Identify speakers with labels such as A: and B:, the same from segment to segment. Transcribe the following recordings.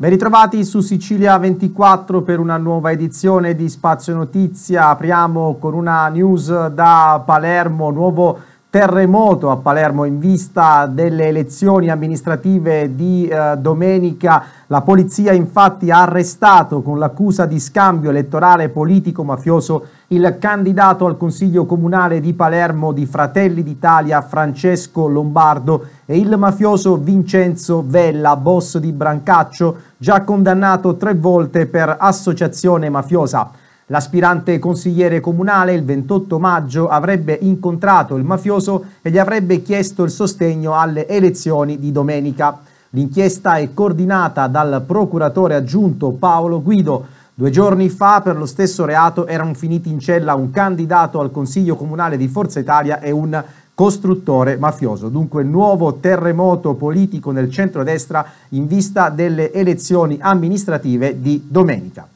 A: Ben ritrovati su Sicilia 24 per una nuova edizione di Spazio Notizia. Apriamo con una news da Palermo, nuovo terremoto a Palermo in vista delle elezioni amministrative di eh, domenica. La polizia infatti ha arrestato con l'accusa di scambio elettorale politico-mafioso il candidato al Consiglio Comunale di Palermo di Fratelli d'Italia Francesco Lombardo e il mafioso Vincenzo Vella, boss di Brancaccio, già condannato tre volte per associazione mafiosa. L'aspirante consigliere comunale il 28 maggio avrebbe incontrato il mafioso e gli avrebbe chiesto il sostegno alle elezioni di domenica. L'inchiesta è coordinata dal procuratore aggiunto Paolo Guido, Due giorni fa per lo stesso reato erano finiti in cella un candidato al Consiglio Comunale di Forza Italia e un costruttore mafioso. Dunque nuovo terremoto politico nel centrodestra in vista delle elezioni amministrative di domenica.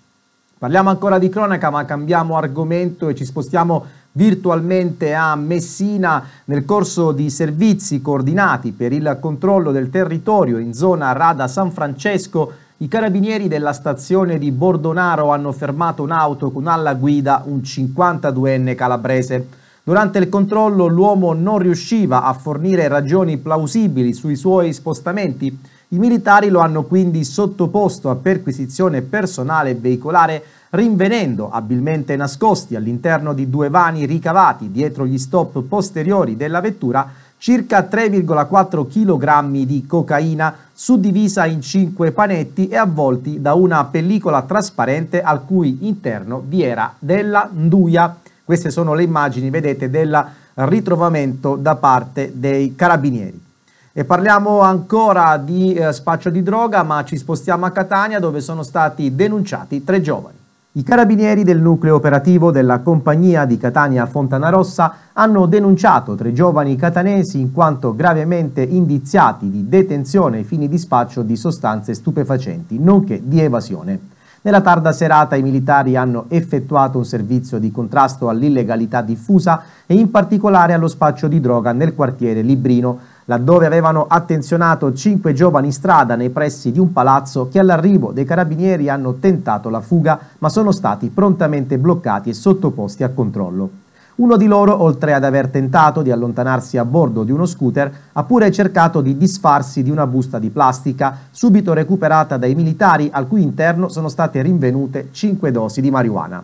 A: Parliamo ancora di cronaca ma cambiamo argomento e ci spostiamo virtualmente a Messina nel corso di servizi coordinati per il controllo del territorio in zona Rada San Francesco i carabinieri della stazione di Bordonaro hanno fermato un'auto con alla guida un 52enne calabrese. Durante il controllo l'uomo non riusciva a fornire ragioni plausibili sui suoi spostamenti. I militari lo hanno quindi sottoposto a perquisizione personale e veicolare, rinvenendo abilmente nascosti all'interno di due vani ricavati dietro gli stop posteriori della vettura circa 3,4 kg di cocaina suddivisa in 5 panetti e avvolti da una pellicola trasparente al cui interno vi era della nduia. Queste sono le immagini, vedete, del ritrovamento da parte dei carabinieri. E parliamo ancora di eh, spaccio di droga, ma ci spostiamo a Catania dove sono stati denunciati tre giovani. I carabinieri del nucleo operativo della compagnia di Catania Fontanarossa hanno denunciato tre giovani catanesi in quanto gravemente indiziati di detenzione ai fini di spaccio di sostanze stupefacenti, nonché di evasione. Nella tarda serata i militari hanno effettuato un servizio di contrasto all'illegalità diffusa e in particolare allo spaccio di droga nel quartiere Librino, laddove avevano attenzionato cinque giovani in strada nei pressi di un palazzo che all'arrivo dei carabinieri hanno tentato la fuga, ma sono stati prontamente bloccati e sottoposti a controllo. Uno di loro, oltre ad aver tentato di allontanarsi a bordo di uno scooter, ha pure cercato di disfarsi di una busta di plastica, subito recuperata dai militari al cui interno sono state rinvenute cinque dosi di marijuana.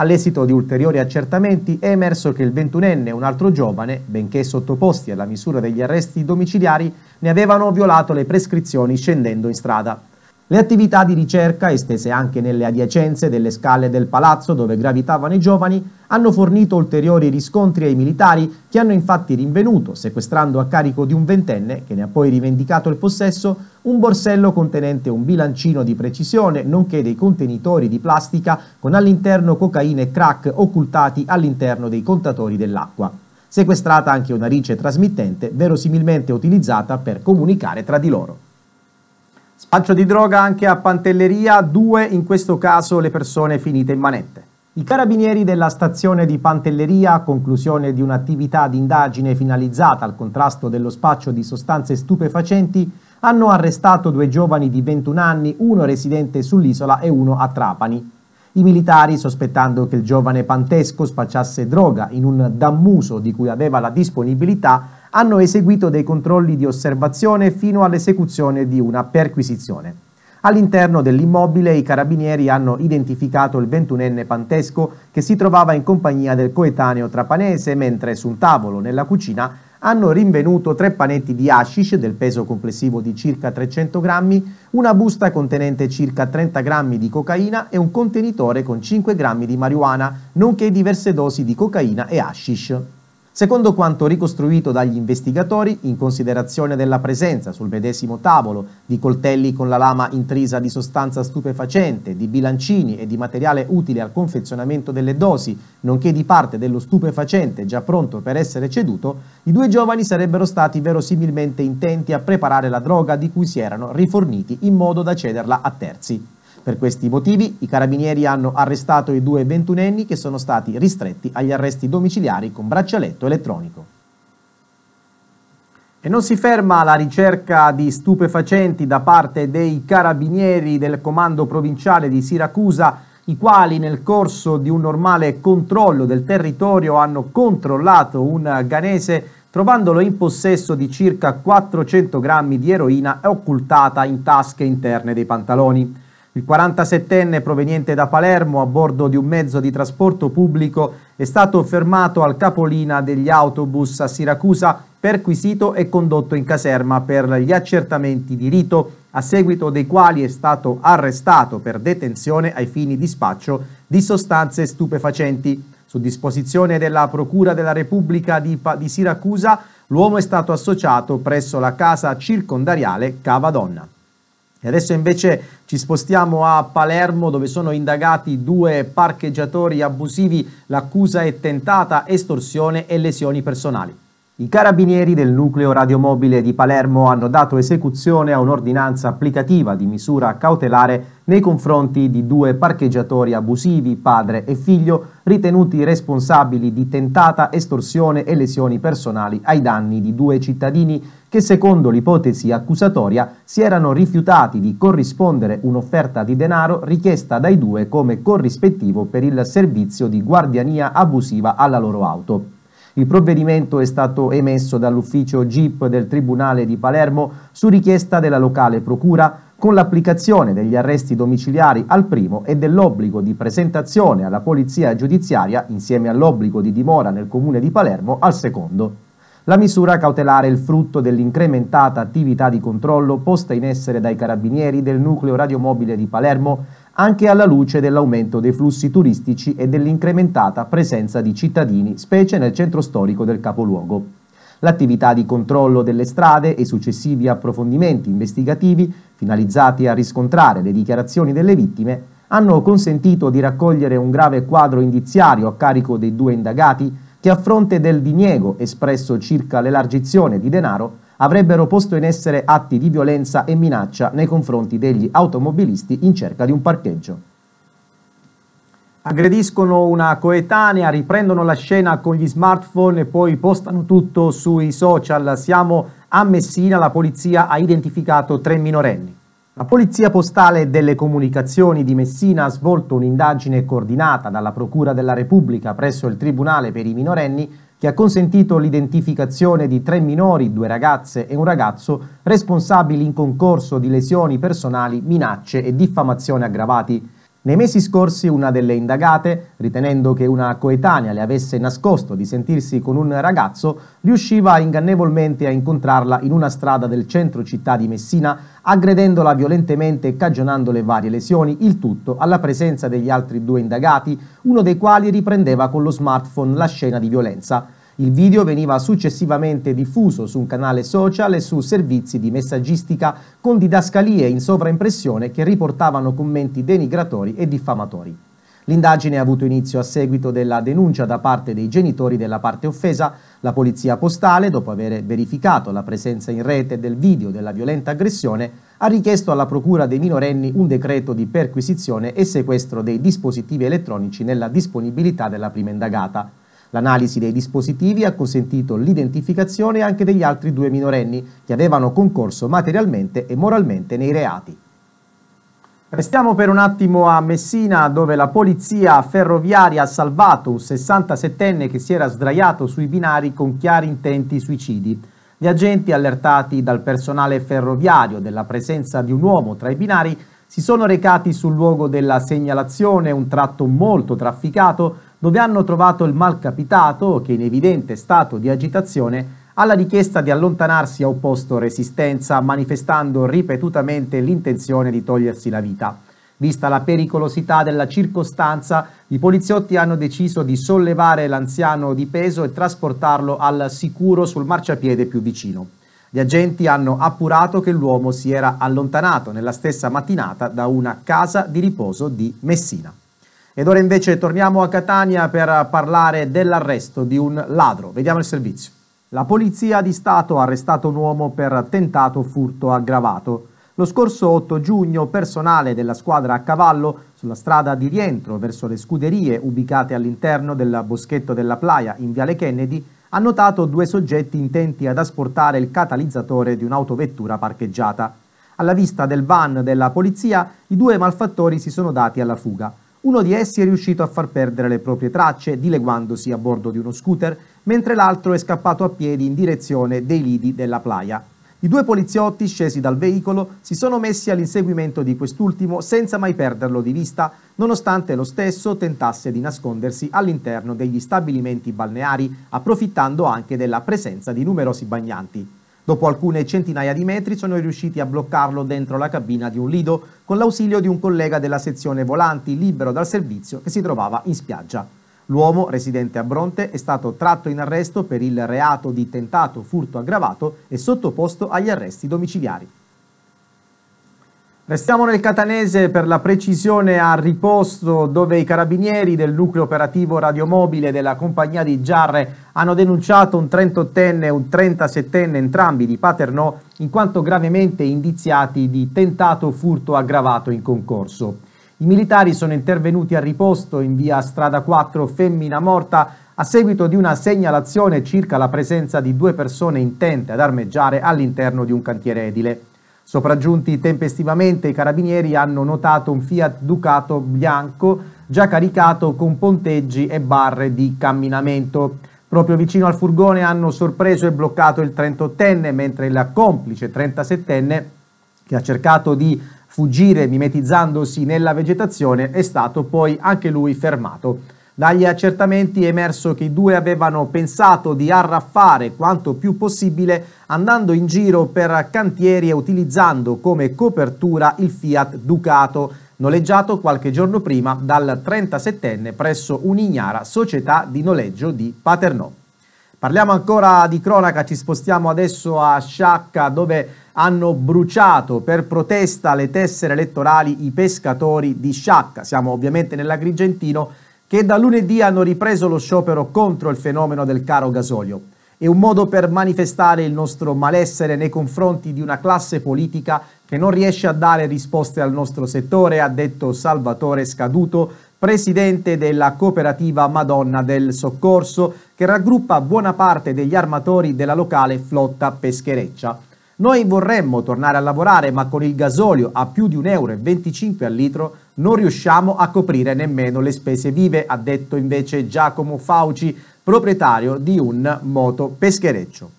A: All'esito di ulteriori accertamenti è emerso che il 21enne e un altro giovane, benché sottoposti alla misura degli arresti domiciliari, ne avevano violato le prescrizioni scendendo in strada. Le attività di ricerca, estese anche nelle adiacenze delle scale del palazzo dove gravitavano i giovani, hanno fornito ulteriori riscontri ai militari che hanno infatti rinvenuto, sequestrando a carico di un ventenne, che ne ha poi rivendicato il possesso, un borsello contenente un bilancino di precisione, nonché dei contenitori di plastica con all'interno cocaina e crack occultati all'interno dei contatori dell'acqua. Sequestrata anche una rice trasmittente, verosimilmente utilizzata per comunicare tra di loro. Spaccio di droga anche a Pantelleria, due in questo caso le persone finite in manette. I carabinieri della stazione di Pantelleria, a conclusione di un'attività di indagine finalizzata al contrasto dello spaccio di sostanze stupefacenti, hanno arrestato due giovani di 21 anni, uno residente sull'isola e uno a Trapani. I militari, sospettando che il giovane Pantesco spacciasse droga in un dammuso di cui aveva la disponibilità, hanno eseguito dei controlli di osservazione fino all'esecuzione di una perquisizione. All'interno dell'immobile i carabinieri hanno identificato il 21enne Pantesco che si trovava in compagnia del coetaneo trapanese mentre su un tavolo nella cucina hanno rinvenuto tre panetti di hashish del peso complessivo di circa 300 grammi, una busta contenente circa 30 grammi di cocaina e un contenitore con 5 grammi di marijuana, nonché diverse dosi di cocaina e hashish. Secondo quanto ricostruito dagli investigatori, in considerazione della presenza sul medesimo tavolo di coltelli con la lama intrisa di sostanza stupefacente, di bilancini e di materiale utile al confezionamento delle dosi, nonché di parte dello stupefacente già pronto per essere ceduto, i due giovani sarebbero stati verosimilmente intenti a preparare la droga di cui si erano riforniti in modo da cederla a terzi. Per questi motivi i carabinieri hanno arrestato i due ventunenni che sono stati ristretti agli arresti domiciliari con braccialetto elettronico. E non si ferma la ricerca di stupefacenti da parte dei carabinieri del comando provinciale di Siracusa, i quali nel corso di un normale controllo del territorio hanno controllato un ganese trovandolo in possesso di circa 400 grammi di eroina occultata in tasche interne dei pantaloni. Il 47enne proveniente da Palermo a bordo di un mezzo di trasporto pubblico è stato fermato al capolina degli autobus a Siracusa, perquisito e condotto in caserma per gli accertamenti di rito, a seguito dei quali è stato arrestato per detenzione ai fini di spaccio di sostanze stupefacenti. Su disposizione della Procura della Repubblica di, pa di Siracusa, l'uomo è stato associato presso la casa circondariale Cava Donna. E adesso invece ci spostiamo a Palermo dove sono indagati due parcheggiatori abusivi, l'accusa è tentata estorsione e lesioni personali. I carabinieri del nucleo radiomobile di Palermo hanno dato esecuzione a un'ordinanza applicativa di misura cautelare nei confronti di due parcheggiatori abusivi, padre e figlio, ritenuti responsabili di tentata estorsione e lesioni personali ai danni di due cittadini che secondo l'ipotesi accusatoria si erano rifiutati di corrispondere un'offerta di denaro richiesta dai due come corrispettivo per il servizio di guardiania abusiva alla loro auto. Il provvedimento è stato emesso dall'ufficio GIP del Tribunale di Palermo su richiesta della locale procura con l'applicazione degli arresti domiciliari al primo e dell'obbligo di presentazione alla polizia giudiziaria insieme all'obbligo di dimora nel comune di Palermo al secondo. La misura cautelare è il frutto dell'incrementata attività di controllo posta in essere dai carabinieri del nucleo radiomobile di Palermo anche alla luce dell'aumento dei flussi turistici e dell'incrementata presenza di cittadini, specie nel centro storico del capoluogo. L'attività di controllo delle strade e i successivi approfondimenti investigativi, finalizzati a riscontrare le dichiarazioni delle vittime, hanno consentito di raccogliere un grave quadro indiziario a carico dei due indagati che a fronte del diniego espresso circa l'elargizione di denaro avrebbero posto in essere atti di violenza e minaccia nei confronti degli automobilisti in cerca di un parcheggio. Aggrediscono una coetanea, riprendono la scena con gli smartphone e poi postano tutto sui social. Siamo a Messina, la polizia ha identificato tre minorenni. La Polizia Postale delle Comunicazioni di Messina ha svolto un'indagine coordinata dalla Procura della Repubblica presso il Tribunale per i minorenni che ha consentito l'identificazione di tre minori, due ragazze e un ragazzo, responsabili in concorso di lesioni personali, minacce e diffamazione aggravati. Nei mesi scorsi una delle indagate, ritenendo che una coetanea le avesse nascosto di sentirsi con un ragazzo, riusciva ingannevolmente a incontrarla in una strada del centro città di Messina aggredendola violentemente e cagionandole varie lesioni, il tutto alla presenza degli altri due indagati, uno dei quali riprendeva con lo smartphone la scena di violenza. Il video veniva successivamente diffuso su un canale social e su servizi di messaggistica con didascalie in sovraimpressione che riportavano commenti denigratori e diffamatori. L'indagine ha avuto inizio a seguito della denuncia da parte dei genitori della parte offesa. La polizia postale, dopo aver verificato la presenza in rete del video della violenta aggressione, ha richiesto alla Procura dei minorenni un decreto di perquisizione e sequestro dei dispositivi elettronici nella disponibilità della prima indagata. L'analisi dei dispositivi ha consentito l'identificazione anche degli altri due minorenni che avevano concorso materialmente e moralmente nei reati. Restiamo per un attimo a Messina dove la polizia ferroviaria ha salvato un 67enne che si era sdraiato sui binari con chiari intenti suicidi. Gli agenti allertati dal personale ferroviario della presenza di un uomo tra i binari si sono recati sul luogo della segnalazione, un tratto molto trafficato, dove hanno trovato il malcapitato che in evidente stato di agitazione alla richiesta di allontanarsi ha opposto resistenza manifestando ripetutamente l'intenzione di togliersi la vita. Vista la pericolosità della circostanza, i poliziotti hanno deciso di sollevare l'anziano di peso e trasportarlo al sicuro sul marciapiede più vicino. Gli agenti hanno appurato che l'uomo si era allontanato nella stessa mattinata da una casa di riposo di Messina. Ed ora invece torniamo a Catania per parlare dell'arresto di un ladro. Vediamo il servizio. La Polizia di Stato ha arrestato un uomo per tentato furto aggravato. Lo scorso 8 giugno personale della squadra a cavallo sulla strada di rientro verso le scuderie ubicate all'interno del boschetto della Playa in Viale Kennedy ha notato due soggetti intenti ad asportare il catalizzatore di un'autovettura parcheggiata. Alla vista del van della polizia i due malfattori si sono dati alla fuga. Uno di essi è riuscito a far perdere le proprie tracce dileguandosi a bordo di uno scooter mentre l'altro è scappato a piedi in direzione dei lidi della playa. I due poliziotti, scesi dal veicolo, si sono messi all'inseguimento di quest'ultimo senza mai perderlo di vista, nonostante lo stesso tentasse di nascondersi all'interno degli stabilimenti balneari, approfittando anche della presenza di numerosi bagnanti. Dopo alcune centinaia di metri sono riusciti a bloccarlo dentro la cabina di un lido con l'ausilio di un collega della sezione volanti libero dal servizio che si trovava in spiaggia. L'uomo, residente a Bronte, è stato tratto in arresto per il reato di tentato furto aggravato e sottoposto agli arresti domiciliari. Restiamo nel catanese per la precisione a riposto dove i carabinieri del nucleo operativo radiomobile della compagnia di Giarre hanno denunciato un 38enne e un 37enne entrambi di Paternò in quanto gravemente indiziati di tentato furto aggravato in concorso. I militari sono intervenuti a riposto in via Strada 4 Femmina Morta a seguito di una segnalazione circa la presenza di due persone intente ad armeggiare all'interno di un cantiere edile. Sopraggiunti tempestivamente, i carabinieri hanno notato un Fiat Ducato bianco già caricato con ponteggi e barre di camminamento. Proprio vicino al furgone hanno sorpreso e bloccato il 38enne, mentre il complice 37enne, che ha cercato di fuggire mimetizzandosi nella vegetazione, è stato poi anche lui fermato. Dagli accertamenti è emerso che i due avevano pensato di arraffare quanto più possibile andando in giro per cantieri e utilizzando come copertura il Fiat Ducato, noleggiato qualche giorno prima dal 37enne presso un'ignara società di noleggio di Paternò. Parliamo ancora di cronaca, ci spostiamo adesso a Sciacca dove hanno bruciato per protesta le tessere elettorali i pescatori di Sciacca. Siamo ovviamente nell'Agrigentino che da lunedì hanno ripreso lo sciopero contro il fenomeno del caro gasolio. È un modo per manifestare il nostro malessere nei confronti di una classe politica che non riesce a dare risposte al nostro settore, ha detto Salvatore Scaduto, presidente della cooperativa Madonna del Soccorso, che raggruppa buona parte degli armatori della locale flotta peschereccia. Noi vorremmo tornare a lavorare, ma con il gasolio a più di 1,25 euro al litro non riusciamo a coprire nemmeno le spese vive, ha detto invece Giacomo Fauci, proprietario di un moto peschereccio.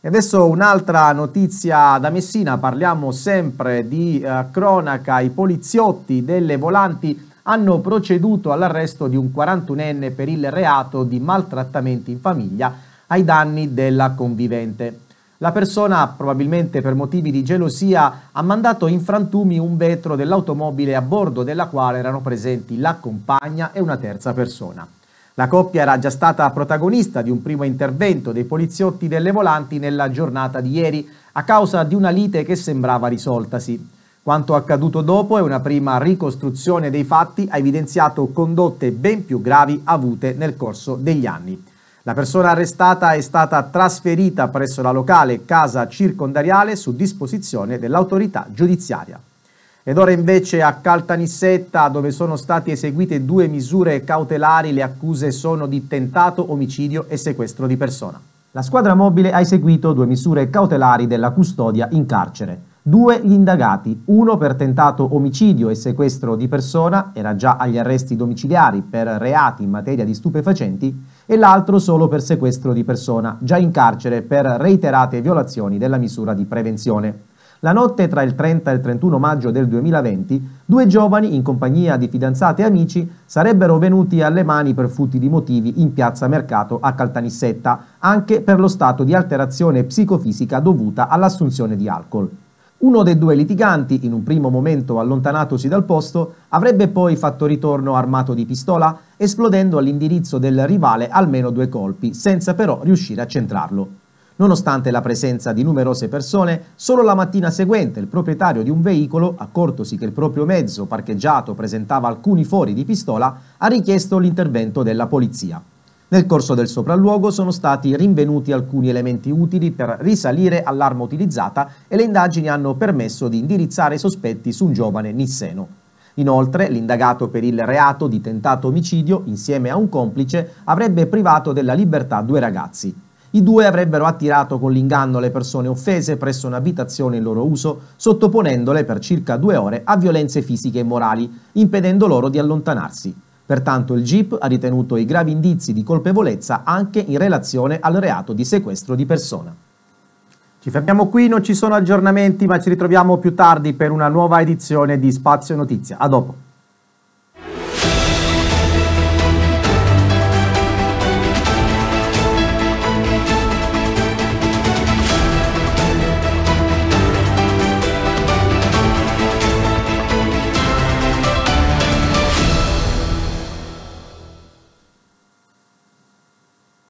A: E adesso un'altra notizia da Messina, parliamo sempre di eh, cronaca, i poliziotti delle volanti hanno proceduto all'arresto di un 41enne per il reato di maltrattamenti in famiglia ai danni della convivente. La persona, probabilmente per motivi di gelosia, ha mandato in frantumi un vetro dell'automobile a bordo della quale erano presenti la compagna e una terza persona. La coppia era già stata protagonista di un primo intervento dei poliziotti delle volanti nella giornata di ieri a causa di una lite che sembrava risoltasi. Quanto accaduto dopo e una prima ricostruzione dei fatti ha evidenziato condotte ben più gravi avute nel corso degli anni. La persona arrestata è stata trasferita presso la locale casa circondariale su disposizione dell'autorità giudiziaria. Ed ora invece a Caltanissetta, dove sono state eseguite due misure cautelari, le accuse sono di tentato omicidio e sequestro di persona. La squadra mobile ha eseguito due misure cautelari della custodia in carcere. Due gli indagati, uno per tentato omicidio e sequestro di persona, era già agli arresti domiciliari per reati in materia di stupefacenti, e l'altro solo per sequestro di persona, già in carcere per reiterate violazioni della misura di prevenzione. La notte tra il 30 e il 31 maggio del 2020, due giovani, in compagnia di fidanzate e amici, sarebbero venuti alle mani per futili motivi in piazza Mercato a Caltanissetta, anche per lo stato di alterazione psicofisica dovuta all'assunzione di alcol. Uno dei due litiganti, in un primo momento allontanatosi dal posto, avrebbe poi fatto ritorno armato di pistola, esplodendo all'indirizzo del rivale almeno due colpi, senza però riuscire a centrarlo. Nonostante la presenza di numerose persone, solo la mattina seguente il proprietario di un veicolo, accortosi che il proprio mezzo parcheggiato presentava alcuni fori di pistola, ha richiesto l'intervento della polizia. Nel corso del sopralluogo sono stati rinvenuti alcuni elementi utili per risalire all'arma utilizzata e le indagini hanno permesso di indirizzare i sospetti su un giovane nisseno. Inoltre, l'indagato per il reato di tentato omicidio, insieme a un complice, avrebbe privato della libertà due ragazzi. I due avrebbero attirato con l'inganno le persone offese presso un'abitazione in loro uso, sottoponendole per circa due ore a violenze fisiche e morali, impedendo loro di allontanarsi. Pertanto il GIP ha ritenuto i gravi indizi di colpevolezza anche in relazione al reato di sequestro di persona. Ci fermiamo qui, non ci sono aggiornamenti, ma ci ritroviamo più tardi per una nuova edizione di Spazio Notizia. A dopo.